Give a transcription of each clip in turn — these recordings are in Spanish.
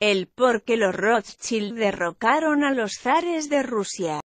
El por qué los Rothschild derrocaron a los zares de Rusia.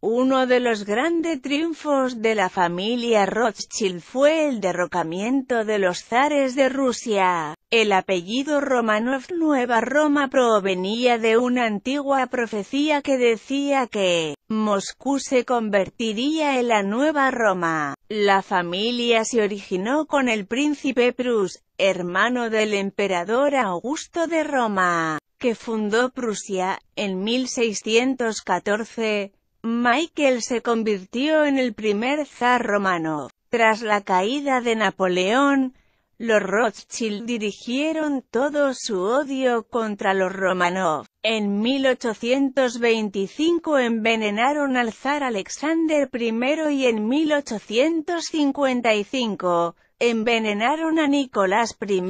Uno de los grandes triunfos de la familia Rothschild fue el derrocamiento de los zares de Rusia. El apellido Romanov Nueva Roma provenía de una antigua profecía que decía que Moscú se convertiría en la Nueva Roma. La familia se originó con el príncipe Prus, hermano del emperador Augusto de Roma, que fundó Prusia, en 1614, Michael se convirtió en el primer zar romano. Tras la caída de Napoleón, los Rothschild dirigieron todo su odio contra los Romanov. En 1825 envenenaron al zar Alexander I y en 1855, envenenaron a Nicolás I.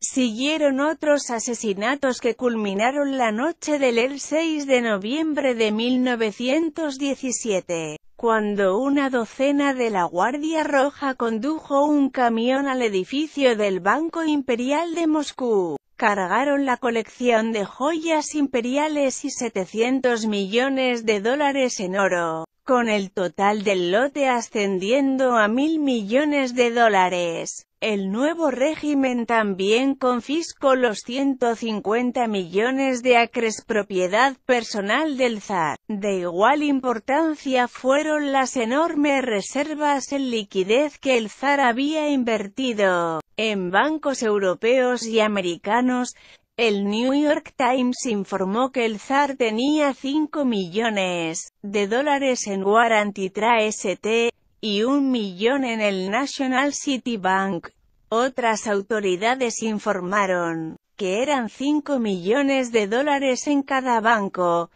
Siguieron otros asesinatos que culminaron la noche del 6 de noviembre de 1917, cuando una docena de la Guardia Roja condujo un camión al edificio del Banco Imperial de Moscú cargaron la colección de joyas imperiales y 700 millones de dólares en oro con el total del lote ascendiendo a mil millones de dólares. El nuevo régimen también confiscó los 150 millones de acres propiedad personal del zar. De igual importancia fueron las enormes reservas en liquidez que el zar había invertido en bancos europeos y americanos, el New York Times informó que el zar tenía 5 millones de dólares en Warantitra St. y un millón en el National City Bank. Otras autoridades informaron que eran 5 millones de dólares en cada banco,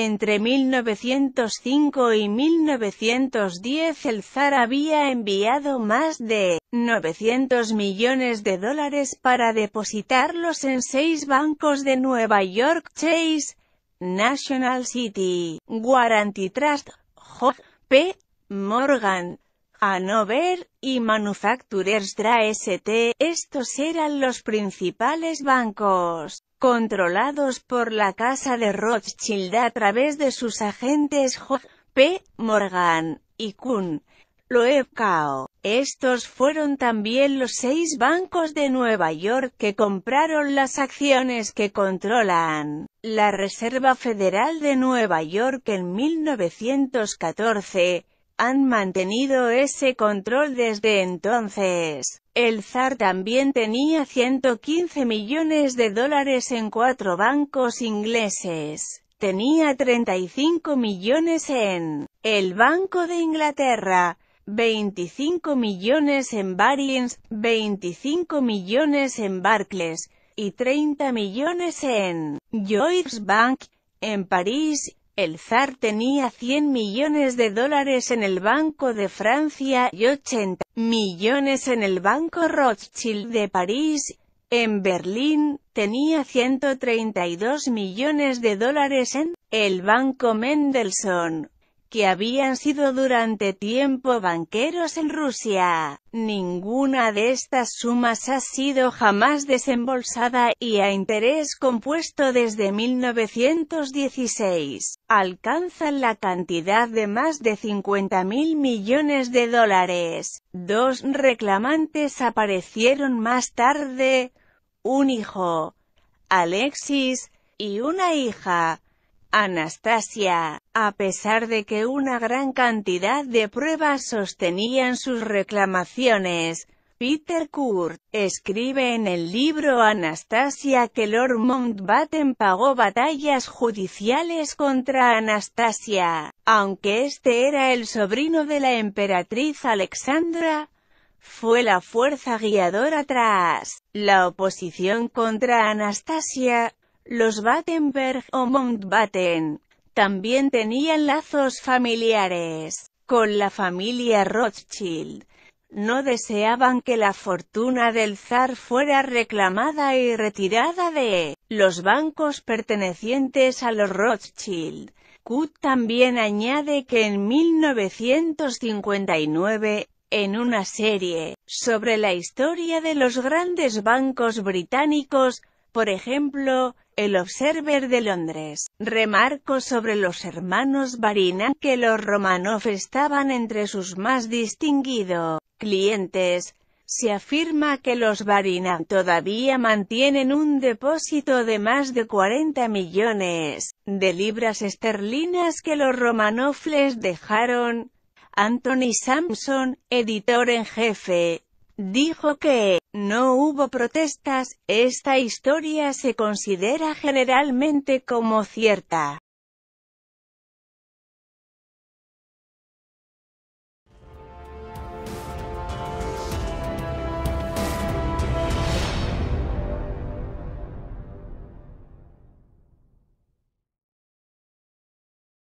entre 1905 y 1910 el zar había enviado más de 900 millones de dólares para depositarlos en seis bancos de Nueva York, Chase, National City, Guaranty Trust, J.P. P. Morgan, Hanover y Manufacturers Dra St. Estos eran los principales bancos controlados por la casa de Rothschild a través de sus agentes J. P. Morgan y Kuhn. Kao. Estos fueron también los seis bancos de Nueva York que compraron las acciones que controlan la Reserva Federal de Nueva York en 1914, han mantenido ese control desde entonces. El zar también tenía 115 millones de dólares en cuatro bancos ingleses. Tenía 35 millones en el Banco de Inglaterra, 25 millones en Barings, 25 millones en Barclays y 30 millones en joyce Bank en París el zar tenía 100 millones de dólares en el Banco de Francia y 80 millones en el Banco Rothschild de París. En Berlín, tenía 132 millones de dólares en el Banco Mendelssohn, que habían sido durante tiempo banqueros en Rusia. Ninguna de estas sumas ha sido jamás desembolsada, y a interés compuesto desde 1916, alcanzan la cantidad de más de 50 mil millones de dólares. Dos reclamantes aparecieron más tarde, un hijo, Alexis, y una hija, Anastasia a pesar de que una gran cantidad de pruebas sostenían sus reclamaciones. Peter Kurt, escribe en el libro Anastasia que Lord Mountbatten pagó batallas judiciales contra Anastasia, aunque este era el sobrino de la emperatriz Alexandra, fue la fuerza guiadora tras la oposición contra Anastasia, los Battenberg o Mountbatten, también tenían lazos familiares con la familia Rothschild. No deseaban que la fortuna del zar fuera reclamada y retirada de los bancos pertenecientes a los Rothschild. Kut también añade que en 1959, en una serie sobre la historia de los grandes bancos británicos, por ejemplo, el Observer de Londres remarcó sobre los hermanos Barina que los Romanov estaban entre sus más distinguidos clientes. Se afirma que los Barina todavía mantienen un depósito de más de 40 millones de libras esterlinas que los Romanov les dejaron. Anthony Sampson, editor en jefe, dijo que no hubo protestas, esta historia se considera generalmente como cierta.